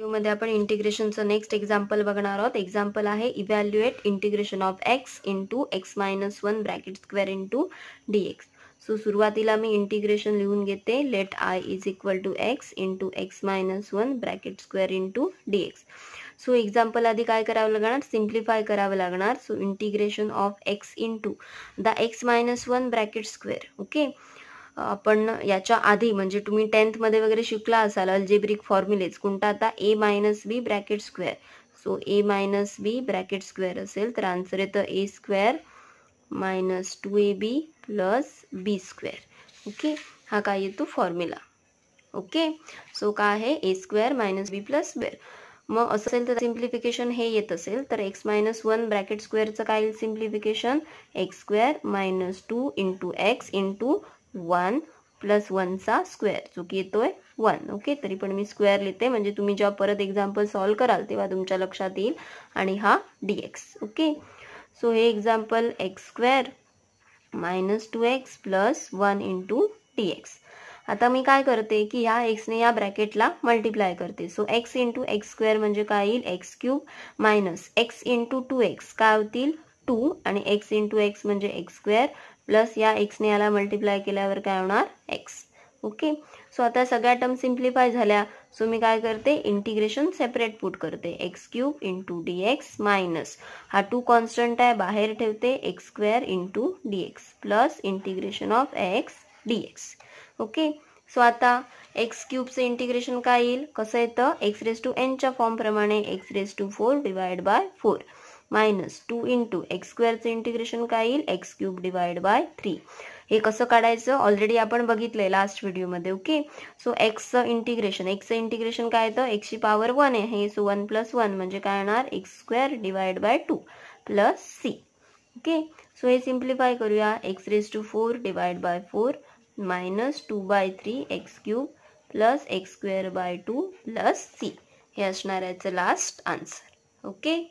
मध्ये आपण इंटिग्रेशनचं next example बघणार आहोत एक्झाम्पल आहे evaluate integration of X into X minus one bracket square into D X so सुरुवातीला मी इंटिग्रेशन लिहून घेते let I is equal to X into X minus one bracket square into D X so example आधी काय करावं लागणार simplify करावं लागणार so integration of X into the X minus one bracket square okay आपण याच्या आधी म्हणजे तुम्ही टेन्थमध्ये वगैरे शिकला असाल अल्जेब्रिक फॉर्म्युलेज कोणता आता A minus B bracket square so A minus B bracket square असेल तर आन्सर येतं A square minus two A B plus B square okay हा काय येतो फॉर्म्युला ओके सो काय आहे A square minus B plus square मग असं असेल तर सिम्प्लिफिकेशन हे येत असेल तर एक्स मायनस वन ब्रॅकेट स्क्वेअरचं काय येईल simplification X square minus two into X into one plus वनचा square जो की येतोय वन ओके तरी पण मी स्क्वेअर लिहिते म्हणजे तुम्ही जेव्हा परत एक्झाम्पल सॉल्व्ह कराल तेव्हा तुमच्या लक्षात येईल आणि हा डी एक्स ओके सो हे example X square minus two X plus one into D X आता मी काय करते की ह्या एक्सने या ब्रॅकेटला मल्टिप्लाय करते so X into X square म्हणजे काय येईल x cube minus X into two X काय होतील टू आणि एक्स इंटू एक्स म्हणजे एक्स स्क्वेअर प्लस या एक्सने याला मल्टिप्लाय केल्यावर काय होणार एक्स ओके सो आता सगळ्या टर्म सिम्प्लिफाय झाल्या सो मी काय करते इंटिग्रेशन सेपरेट पुट करते x cube into D x minus हा टू कॉन्स्टंट आहे बाहेर ठेवते x square into D x plus integration of x d x okay so आता एक्स क्यूबचं इंटिग्रेशन काय येईल कसं येतं एक्स रेस टू एनच्या फॉर्मप्रमाणे x raise to four divide by four minus two into x स्क्वेअरचं इंटिग्रेशन काय येईल x cube divide by three हे कसं काढायचं ऑलरेडी आपण बघितलंय लास्ट व्हिडिओमध्ये ओके सो एक्सचं इंटिग्रेशन एक्सचं इंटिग्रेशन काय येतं एक्सची पॉवर वन आहे हे सो वन प्लस वन म्हणजे काय येणार x square divide by two plus C okay so हे सिम्प्लिफाय करूया x raise to four divide by four minus two by three x cube plus x square by two plus C हे असणार याचं last answer okay